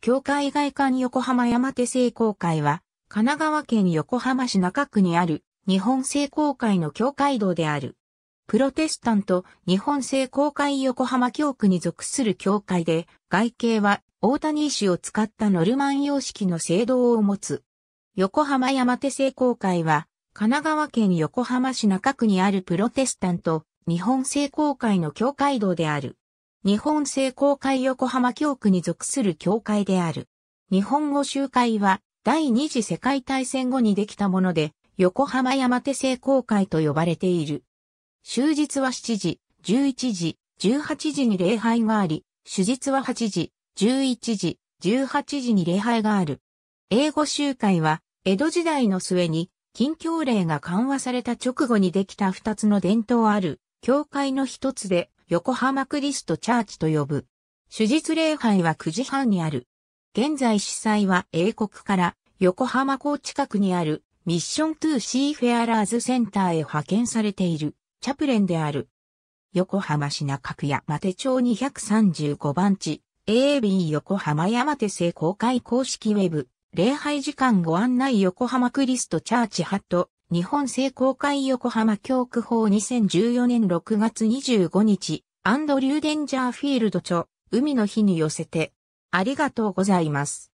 教会外観横浜山手聖公会は、神奈川県横浜市中区にある日本聖公会の教会堂である。プロテスタント日本聖公会横浜教区に属する教会で、外形は大谷石を使ったノルマン様式の聖堂を持つ。横浜山手聖公会は、神奈川県横浜市中区にあるプロテスタント日本聖公会の教会堂である。日本聖公会横浜教区に属する教会である。日本語集会は第二次世界大戦後にできたもので、横浜山手聖公会と呼ばれている。終日は7時、11時、18時に礼拝があり、手術は8時、11時、18時に礼拝がある。英語集会は、江戸時代の末に、近況令が緩和された直後にできた二つの伝統ある、教会の一つで、横浜クリストチャーチと呼ぶ。手術礼拝は9時半にある。現在主催は英国から横浜港近くにあるミッショントゥシーフェアラーズセンターへ派遣されているチャプレンである。横浜市中区山手町235番地 AAB 横浜山手製公開公式ウェブ礼拝時間ご案内横浜クリストチャーチハット日本製公会横浜教区法2014年6月25日、アンドリュー・デンジャーフィールド著、海の日に寄せて、ありがとうございます。